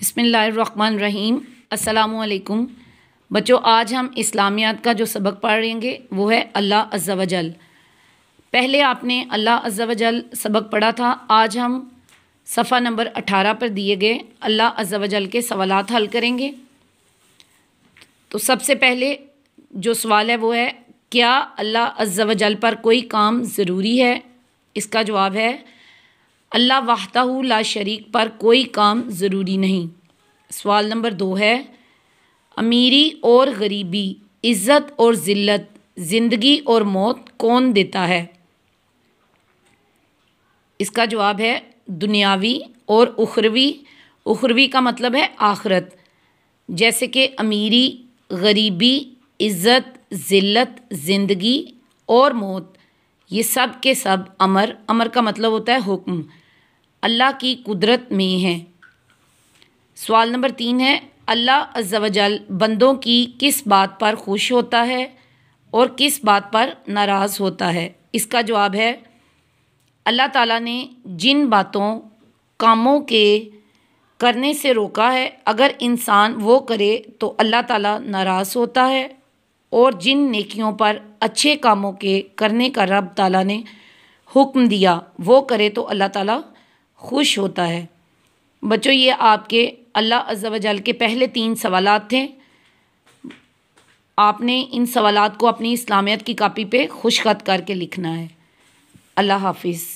बसमिल्ल रहीम बच्चों आज हम इस्लामियात का जो सबक पढ़ेंगे वो है अल्लाह अज्जा वजल पहले आपने अल्लाह अज्जा वजल सबक पढ़ा था आज हम सफ़ा नंबर अठारह पर दिए गए अल्लाह अज्जा वजल के सवालत हल करेंगे तो सबसे पहले जो सवाल है वो है क्या अल्लाह अज्जा वजल पर कोई काम ज़रूरी है इसका जवाब है अल्लाह वाहता ला शरीक पर कोई काम ज़रूरी नहीं सवाल नंबर दो है अमीरी और गरीबी इज़्ज़त और ज़िल्लत ज़िंदगी और मौत कौन देता है इसका जवाब है दुनियावी और उखरवी उखरवी का मतलब है आखरत जैसे कि अमीरी गरीबी इज़्ज़त ज़िल्लत ज़िंदगी और मौत ये सब के सब अमर अमर का मतलब होता है हुक्म अल्लाह की कुदरत में है सवाल नंबर तीन है अल्लाह अज्जावजल बंदों की किस बात पर खुश होता है और किस बात पर नाराज़ होता है इसका जवाब है अल्लाह ताला ने जिन बातों कामों के करने से रोका है अगर इंसान वो करे तो अल्लाह ताला नाराज़ होता है और जिन नेकियों पर अच्छे कामों के करने का रब ताला ने हुक्म दिया वो करे तो अल्लाह ताला खुश होता है बच्चों ये आपके अल्लाह अज़ल के पहले तीन सवाल थे आपने इन सवाल को अपनी इस्लामियत की कापी पे खुश खत करके लिखना है अल्लाह हाफिज़